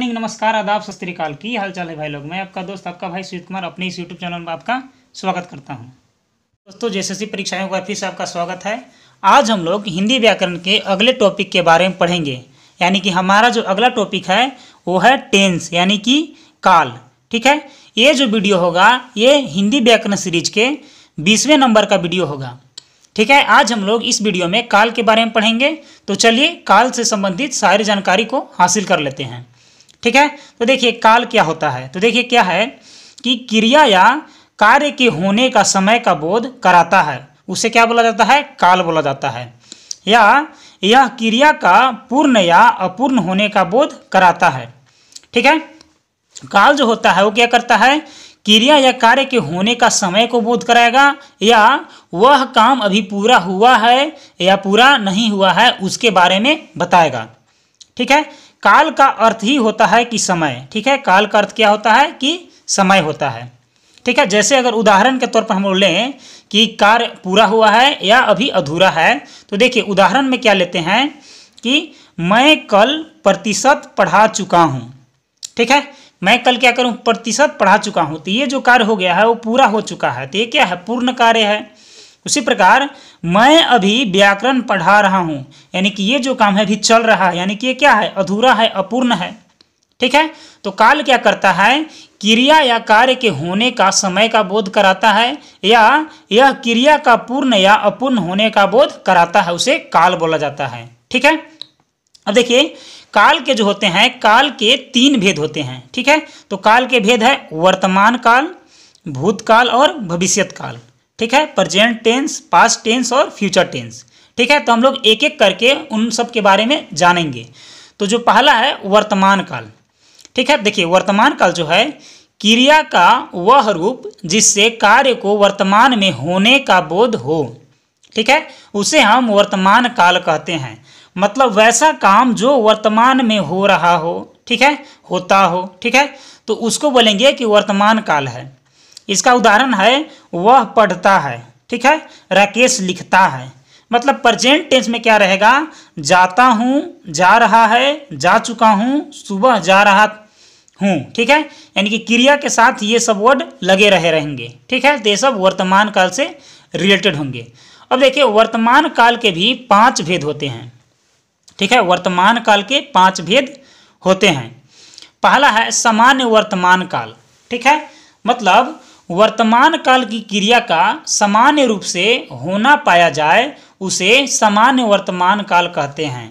morning नमस्कार आदाब सत की हाल चाल है भाई लोग मैं आपका दोस्त आपका भाई सुजीत कुमार अपने इस यूट्यूब चैनल में आपका स्वागत करता हूं दोस्तों जे एस परीक्षाओं का फिर से आपका स्वागत है आज हम लोग हिंदी व्याकरण के अगले टॉपिक के बारे में पढ़ेंगे यानी कि हमारा जो अगला टॉपिक है वो है टेंस यानी कि काल ठीक है ये जो वीडियो होगा ये हिंदी व्याकरण सीरीज के बीसवें नंबर का वीडियो होगा ठीक है आज हम लोग इस वीडियो में काल के बारे में पढ़ेंगे तो चलिए काल से संबंधित सारी जानकारी को हासिल कर लेते हैं ठीक है तो देखिए काल क्या होता है तो देखिए क्या है कि क्रिया या कार्य के होने का समय का बोध कराता है उसे क्या बोला जाता है काल बोला जाता है या यह क्रिया का पूर्ण या अपूर्ण होने का बोध कराता है ठीक है काल जो होता है वो क्या करता है क्रिया या कार्य के होने का समय को बोध कराएगा या वह काम अभी पूरा हुआ है या पूरा नहीं हुआ है उसके बारे में बताएगा ठीक है काल का अर्थ ही होता है कि समय ठीक है काल का अर्थ क्या होता है कि समय होता है ठीक है जैसे अगर उदाहरण के तौर पर हम लें कि कार्य पूरा हुआ है या अभी अधूरा है तो देखिए उदाहरण में क्या लेते हैं कि मैं कल प्रतिशत पढ़ा चुका हूँ ठीक है मैं कल क्या करूँ प्रतिशत पढ़ा चुका हूँ तो ये जो कार्य हो गया है वो पूरा हो चुका है तो ये क्या है पूर्ण कार्य है उसी प्रकार मैं अभी व्याकरण पढ़ा रहा हूँ यानी कि ये जो काम है अभी चल रहा है यानी कि ये क्या है अधूरा है अपूर्ण है ठीक है तो काल क्या करता है क्रिया या कार्य के होने का समय का बोध कराता है या यह क्रिया का पूर्ण या अपूर्ण होने का बोध कराता है उसे काल बोला जाता है ठीक है अब देखिए काल के जो होते हैं काल के तीन भेद होते हैं ठीक है तो काल के भेद है वर्तमान काल भूतकाल और भविष्यत काल ठीक है प्रजेंट टेंस पास्ट टेंस और फ्यूचर टेंस ठीक है तो हम लोग एक एक करके उन सब के बारे में जानेंगे तो जो पहला है वर्तमान काल ठीक है देखिए वर्तमान काल जो है क्रिया का वह रूप जिससे कार्य को वर्तमान में होने का बोध हो ठीक है उसे हम वर्तमान काल कहते हैं मतलब वैसा काम जो वर्तमान में हो रहा हो ठीक है होता हो ठीक है तो उसको बोलेंगे कि वर्तमान काल है इसका उदाहरण है वह पढ़ता है ठीक है राकेश लिखता है मतलब प्रजेंट टेंस में क्या रहेगा जाता हूँ जा रहा है जा चुका हूँ सुबह जा रहा हूँ ठीक है यानी कि क्रिया के साथ ये सब वर्ड लगे रहे रहेंगे ठीक है तो ये सब वर्तमान काल से रिलेटेड होंगे अब देखिए वर्तमान काल के भी पांच भेद होते हैं ठीक है वर्तमान काल के पांच भेद होते हैं पहला है सामान्य वर्तमान काल ठीक है मतलब वर्तमान काल की क्रिया का सामान्य रूप से होना पाया जाए उसे सामान्य वर्तमान काल कहते हैं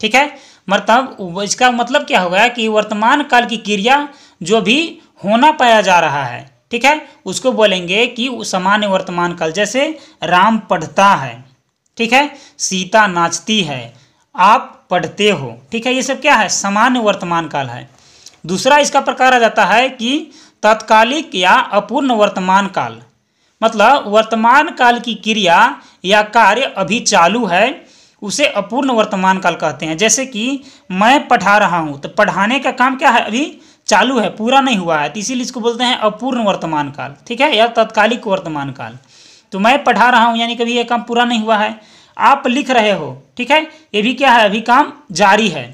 ठीक है मतलब इसका मतलब क्या होगा कि वर्तमान काल की क्रिया जो भी होना पाया जा रहा है ठीक है उसको बोलेंगे कि सामान्य वर्तमान काल जैसे राम पढ़ता है ठीक है सीता नाचती है आप पढ़ते हो ठीक है ये सब क्या है सामान्य वर्तमान काल है दूसरा इसका प्रकार आ जाता है कि तत्कालिक या अपूर्ण वर्तमान काल मतलब वर्तमान काल की क्रिया या कार्य अभी चालू है उसे अपूर्ण वर्तमान काल कहते हैं जैसे कि मैं पढ़ा रहा हूँ तो पढ़ाने का काम क्या है अभी चालू है पूरा नहीं हुआ है तो इसीलिए इसको बोलते हैं अपूर्ण वर्तमान काल ठीक है या तत्कालिक वर्तमान काल तो मैं पढ़ा रहा हूँ यानी कभी यह काम पूरा नहीं हुआ है आप लिख रहे हो ठीक है ये भी क्या है अभी काम जारी है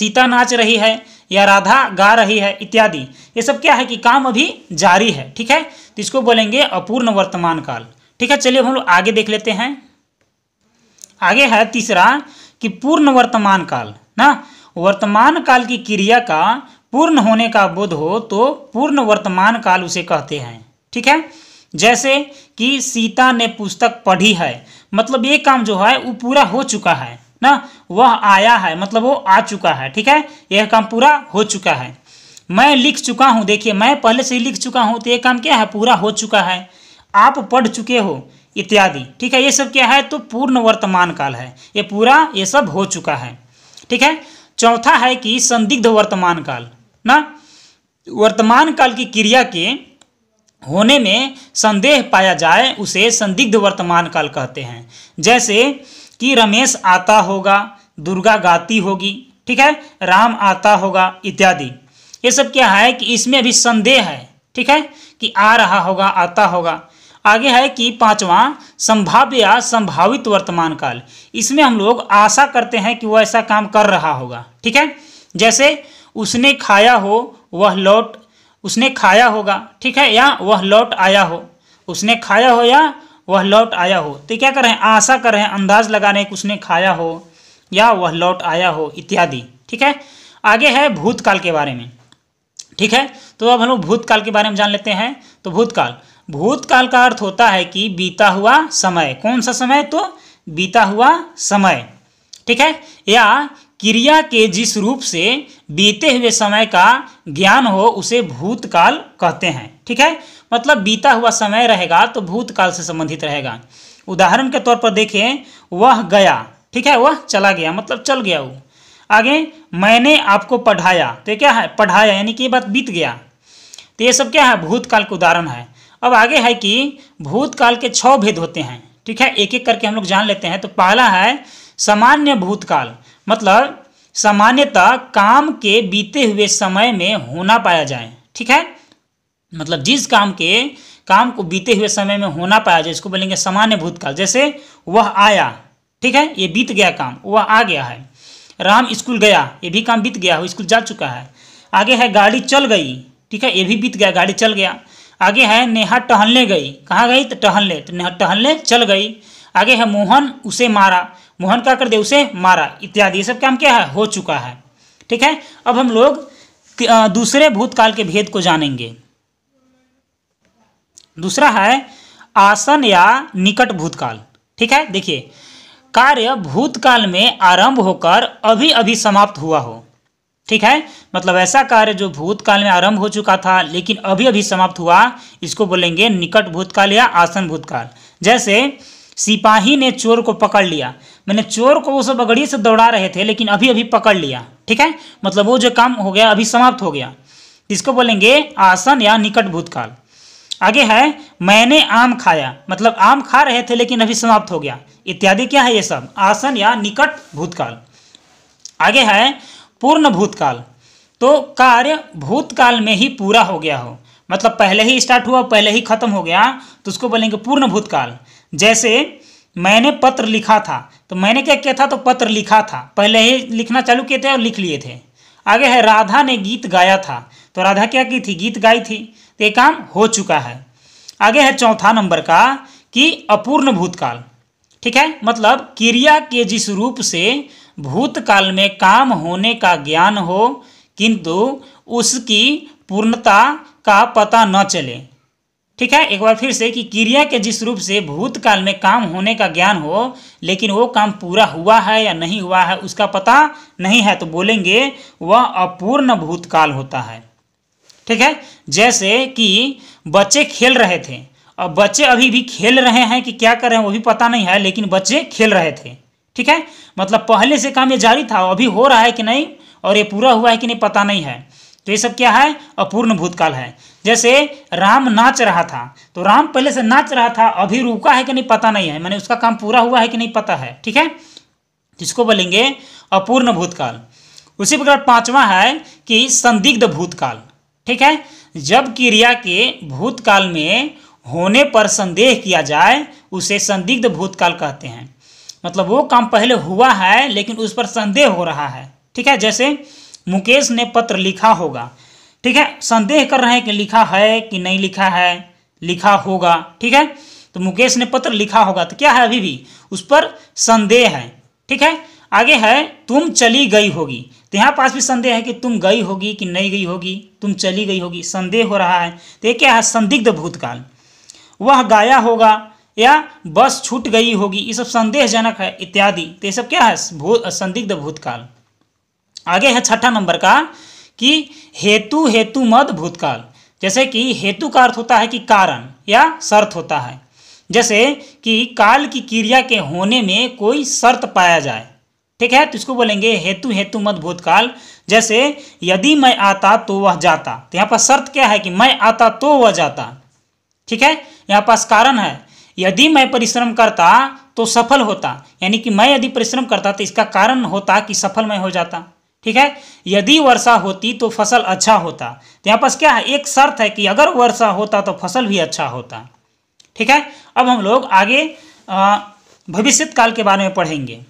सीता नाच रही है या राधा गा रही है इत्यादि ये सब क्या है कि काम अभी जारी है ठीक है तो इसको बोलेंगे अपूर्ण वर्तमान काल ठीक है चलिए हम लोग आगे देख लेते हैं आगे है तीसरा कि पूर्ण वर्तमान काल ना वर्तमान काल की क्रिया का पूर्ण होने का बोध हो तो पूर्ण वर्तमान काल उसे कहते हैं ठीक है जैसे कि सीता ने पुस्तक पढ़ी है मतलब ये काम जो है वो पूरा हो चुका है ना वह आया है मतलब वो आ चुका है ठीक है यह काम पूरा हो चुका है मैं लिख चुका हूँ देखिए मैं पहले से ही लिख चुका हूँ तो यह काम क्या है पूरा हो चुका है आप पढ़ चुके हो इत्यादि ठीक है ये सब क्या है तो पूर्ण वर्तमान काल है ये पूरा ये सब हो चुका है ठीक है चौथा है कि संदिग्ध वर्तमान काल ना वर्तमान काल की क्रिया के होने में संदेह पाया जाए उसे संदिग्ध वर्तमान काल कहते हैं जैसे कि रमेश आता होगा दुर्गा गाती होगी ठीक है राम आता होगा इत्यादि ये सब क्या है कि इसमें अभी संदेह है ठीक है कि आ रहा होगा आता होगा आगे है कि पांचवा संभाव्य या संभावित वर्तमान काल इसमें हम लोग आशा करते हैं कि वह ऐसा काम कर रहा होगा ठीक है जैसे उसने खाया हो वह लौट उसने खाया होगा ठीक है या वह लौट आया हो उसने खाया हो या वह लौट आया हो तो क्या करें आशा करें अंदाज लगाने उसने खाया हो या वह लौट आया हो इत्यादि ठीक है आगे है भूतकाल के बारे में ठीक है तो अब हम लोग भूतकाल के बारे में जान लेते हैं तो भूतकाल भूतकाल का अर्थ होता है कि बीता हुआ समय कौन सा समय तो बीता हुआ समय ठीक है या क्रिया के जिस रूप से बीते हुए समय का ज्ञान हो उसे भूतकाल कहते हैं ठीक है मतलब बीता हुआ समय रहेगा तो भूतकाल से संबंधित रहेगा उदाहरण के तौर पर देखें वह गया ठीक है वह चला गया मतलब चल गया वो आगे मैंने आपको पढ़ाया तो क्या है पढ़ाया यानी कि ये बात बीत गया तो ये सब क्या है भूतकाल का उदाहरण है अब आगे है कि भूतकाल के छः भेद होते हैं ठीक है एक एक करके हम लोग जान लेते हैं तो पहला है सामान्य भूतकाल मतलब सामान्यतः काम के बीते हुए समय में होना पाया जाए ठीक है मतलब जिस काम के काम को बीते हुए समय में होना पाया जाए इसको बोलेंगे सामान्य भूतकाल जैसे वह आया ठीक है ये बीत गया काम वह आ गया है राम स्कूल गया ये भी काम बीत गया स्कूल जा चुका है आगे है गाड़ी चल गई ठीक है ये भी बीत गया गाड़ी चल गया आगे है नेहा टहलने गई कहाँ गई तो टहलने तो नेहा टहलने चल गई आगे है मोहन उसे मारा मोहन क्या कर दे उसे मारा इत्यादि ये सब काम क्या है हो चुका है ठीक है अब हम लोग दूसरे भूतकाल के भेद को जानेंगे दूसरा है आसन या निकट भूतकाल ठीक है देखिए कार्य भूतकाल में आरंभ होकर अभी अभी समाप्त हुआ हो ठीक है मतलब ऐसा कार्य जो भूतकाल में आरंभ हो चुका था लेकिन अभी अभी समाप्त हुआ इसको बोलेंगे निकट भूतकाल या आसन भूतकाल जैसे सिपाही ने चोर को पकड़ लिया मैंने चोर को वो सब अगड़ी से दौड़ा रहे थे लेकिन अभी अभी पकड़ लिया ठीक है मतलब वो जो काम हो गया अभी समाप्त हो गया इसको बोलेंगे आसन या निकट भूतकाल आगे है मैंने आम खाया मतलब आम खा रहे थे लेकिन अभी समाप्त हो गया इत्यादि क्या है ये सब आसन या निकट भूतकाल आगे है पूर्ण भूतकाल तो कार्य भूतकाल में ही पूरा हो गया हो मतलब पहले ही स्टार्ट हुआ पहले ही खत्म हो गया तो उसको बोलेंगे पूर्ण भूतकाल जैसे मैंने पत्र लिखा था तो मैंने क्या किया था तो पत्र लिखा था पहले ही लिखना चालू किए थे और लिख लिए थे आगे है राधा ने गीत गाया था तो राधा क्या की थी गीत गाई थी तो ये काम हो चुका है आगे है चौथा नंबर का कि अपूर्ण भूतकाल ठीक है मतलब क्रिया के जिस रूप से भूतकाल में काम होने का ज्ञान हो किंतु उसकी पूर्णता का पता न चले ठीक है एक बार फिर से कि क्रिया के जिस रूप से भूतकाल में काम होने का ज्ञान हो लेकिन वो काम पूरा हुआ है या नहीं हुआ है उसका पता नहीं है तो बोलेंगे वह अपूर्ण भूतकाल होता है ठीक है जैसे कि बच्चे खेल रहे थे अब बच्चे अभी भी खेल रहे हैं कि क्या कर रहे हैं वो भी पता नहीं है लेकिन बच्चे खेल रहे थे ठीक है मतलब पहले से काम ये जारी था अभी हो रहा है कि नहीं और ये पूरा हुआ है कि नहीं पता नहीं है तो ये सब क्या है अपूर्ण भूतकाल है जैसे राम नाच रहा था तो राम पहले से नाच रहा था अभी रुका है कि नहीं पता नहीं है मैंने उसका काम पूरा हुआ है कि नहीं पता है ठीक है जिसको बोलेंगे अपूर्ण भूतकाल उसी प्रकार पांचवा है कि संदिग्ध भूतकाल ठीक है जब क्रिया के भूतकाल में होने पर संदेह किया जाए उसे संदिग्ध भूतकाल कहते हैं मतलब वो काम पहले हुआ है लेकिन उस पर संदेह हो रहा है ठीक है जैसे मुकेश ने पत्र लिखा होगा ठीक है संदेह कर रहे हैं कि लिखा है कि नहीं लिखा है लिखा होगा ठीक है तो मुकेश ने पत्र लिखा होगा तो क्या है अभी भी उस पर संदेह है ठीक है आगे है तुम चली गई होगी तो यहाँ पास भी संदेह है कि तुम गई होगी कि नहीं गई होगी तुम चली गई होगी संदेह हो रहा है तो ये क्या है संदिग्ध भूतकाल वह गाया होगा या बस छूट गई होगी ये सब संदेहजनक है इत्यादि तो ये सब क्या है भू संदिग्ध भूतकाल आगे है छठा नंबर का कि हेतु हेतु मद भूतकाल जैसे कि हेतु का अर्थ होता है कि कारण या शर्त होता है जैसे कि काल की क्रिया के होने में कोई शर्त पाया जाए ठीक है तो इसको बोलेंगे हेतु हेतु मत भूतकाल जैसे यदि मैं आता तो वह जाता तो यहाँ पर शर्त क्या है कि मैं आता तो वह जाता ठीक है यहाँ पास कारण है यदि मैं परिश्रम करता तो सफल होता यानी कि मैं यदि परिश्रम करता तो इसका कारण होता कि सफल मैं हो जाता ठीक है यदि वर्षा होती तो फसल अच्छा होता तो यहाँ पास क्या है एक शर्त है कि अगर वर्षा होता तो फसल भी अच्छा होता ठीक है अब हम लोग आगे भविष्यत काल के बारे में पढ़ेंगे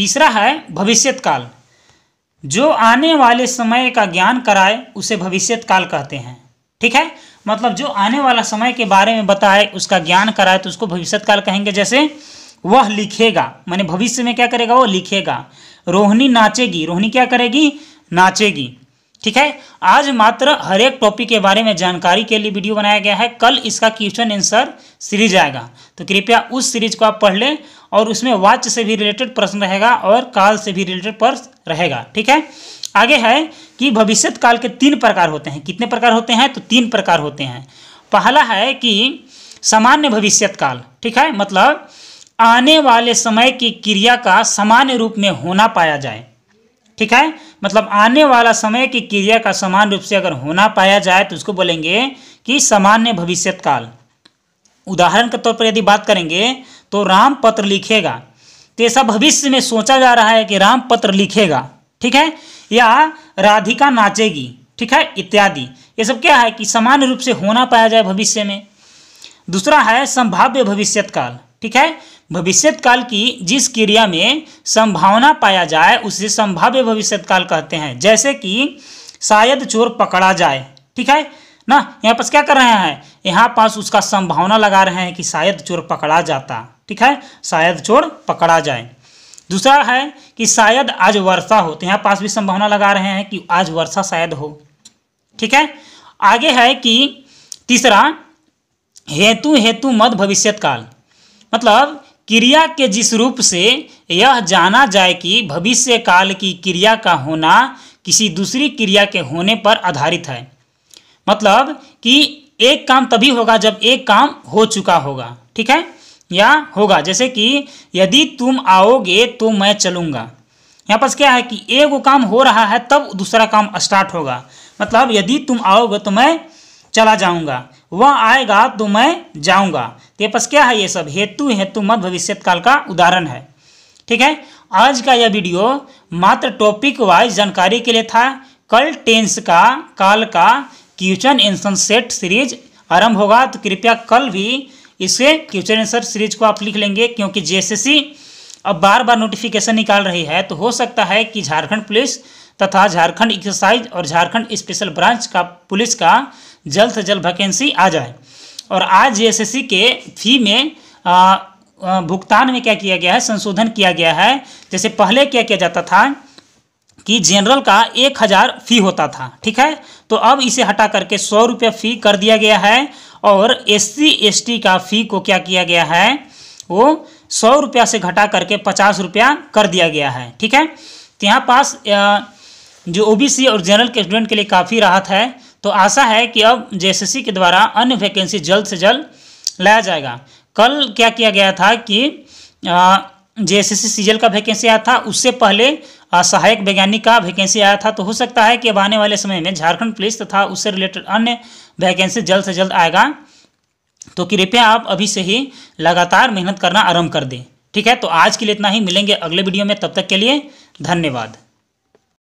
तीसरा है भविष्यत काल जो आने वाले समय का ज्ञान कराए उसे भविष्यत काल कहते हैं ठीक है मतलब जो आने वाला समय के बारे में बताए उसका ज्ञान कराए तो उसको भविष्यत काल कहेंगे जैसे वह लिखेगा मैंने भविष्य में क्या करेगा वह लिखेगा रोहिणी नाचेगी रोहिणी क्या करेगी नाचेगी ठीक है आज मात्र हर एक टॉपिक के बारे में जानकारी के लिए वीडियो बनाया गया है कल इसका क्वेश्चन आंसर सीरीज आएगा तो कृपया उस सीरीज को आप पढ़ लें और उसमें वाच से भी रिलेटेड प्रश्न रहेगा और काल से भी रिलेटेड प्रश्न रहेगा ठीक है आगे है कि भविष्य काल के तीन प्रकार होते हैं कितने प्रकार होते हैं तो तीन प्रकार होते हैं पहला है कि सामान्य भविष्य काल ठीक है मतलब आने वाले समय की क्रिया का सामान्य रूप में होना पाया जाए ठीक है मतलब आने वाला समय की क्रिया का समान रूप से अगर होना पाया जाए तो उसको बोलेंगे कि सामान्य भविष्य काल उदाहरण के तौर पर यदि बात करेंगे तो राम पत्र लिखेगा तो ऐसा भविष्य में सोचा जा रहा है कि राम पत्र लिखेगा ठीक है या राधिका नाचेगी ठीक है इत्यादि ये सब क्या है कि सामान्य रूप से होना पाया जाए भविष्य में दूसरा है संभाव्य भविष्यत काल ठीक है भविष्यकाल की जिस क्रिया में संभावना पाया जाए उसे संभाव्य भविष्यकाल कहते हैं जैसे कि शायद चोर पकड़ा जाए ठीक है ना यहाँ पास क्या कर रहे हैं यहाँ पास उसका संभावना लगा रहे हैं कि शायद चोर पकड़ा जाता ठीक है शायद चोर पकड़ा जाए दूसरा है कि शायद आज वर्षा हो तो यहाँ पास भी संभावना लगा रहे हैं कि आज वर्षा शायद हो ठीक है आगे है कि तीसरा हेतु हेतु मत भविष्यत काल मतलब क्रिया के जिस रूप से यह जाना जाए कि भविष्य काल की क्रिया का होना किसी दूसरी क्रिया के होने पर आधारित है मतलब कि एक काम तभी होगा जब एक काम हो चुका होगा ठीक है या होगा जैसे कि यदि तुम आओगे तो मैं चलूँगा यहाँ पर क्या है कि एक वो काम हो रहा है तब दूसरा काम स्टार्ट होगा मतलब यदि तुम आओगे तो मैं चला जाऊंगा वह आएगा तो मैं जाऊंगा तो पास क्या है ये सब हेतु हेतु मत भविष्य काल का उदाहरण है ठीक है आज का यह वीडियो मात्र टॉपिक वाइज जानकारी के लिए था कल टेंस का काल का क्वेश्चन एंसर सेट सीरीज आरंभ होगा तो कृपया कल भी इसे क्वेश्चन एंसर सीरीज को आप लिख लेंगे क्योंकि जे अब बार बार नोटिफिकेशन निकाल रही है तो हो सकता है कि झारखंड पुलिस तथा झारखंड एक्सरसाइज और झारखंड स्पेशल ब्रांच का पुलिस का जल्द से जल्द वैकेंसी आ जाए और आज जे के फी में आ, भुगतान में क्या किया गया है संशोधन किया गया है जैसे पहले क्या किया जाता था कि जनरल का एक हज़ार फी होता था ठीक है तो अब इसे हटा करके सौ रुपया फ़ी कर दिया गया है और एस सी का फ़ी को क्या किया गया है वो सौ रुपया से घटा करके पचास रुपया कर दिया गया है ठीक है तो यहाँ पास आ, जो ओबीसी और जनरल के स्टूडेंट के लिए काफ़ी राहत है तो आशा है कि अब जेएसएससी के द्वारा अन्य वैकेंसी जल्द से जल्द लाया जाएगा कल क्या किया गया था कि जेएसएससी सीजल का वैकेंसी आया था उससे पहले सहायक वैज्ञानिक का वैकेंसी आया था तो हो सकता है कि अब आने वाले समय में झारखंड पुलिस तथा उससे रिलेटेड अन्य वैकेंसी जल्द से जल्द आएगा तो कृपया आप अभी से ही लगातार मेहनत करना आरंभ कर दें ठीक है तो आज के लिए इतना ही मिलेंगे अगले वीडियो में तब तक के लिए धन्यवाद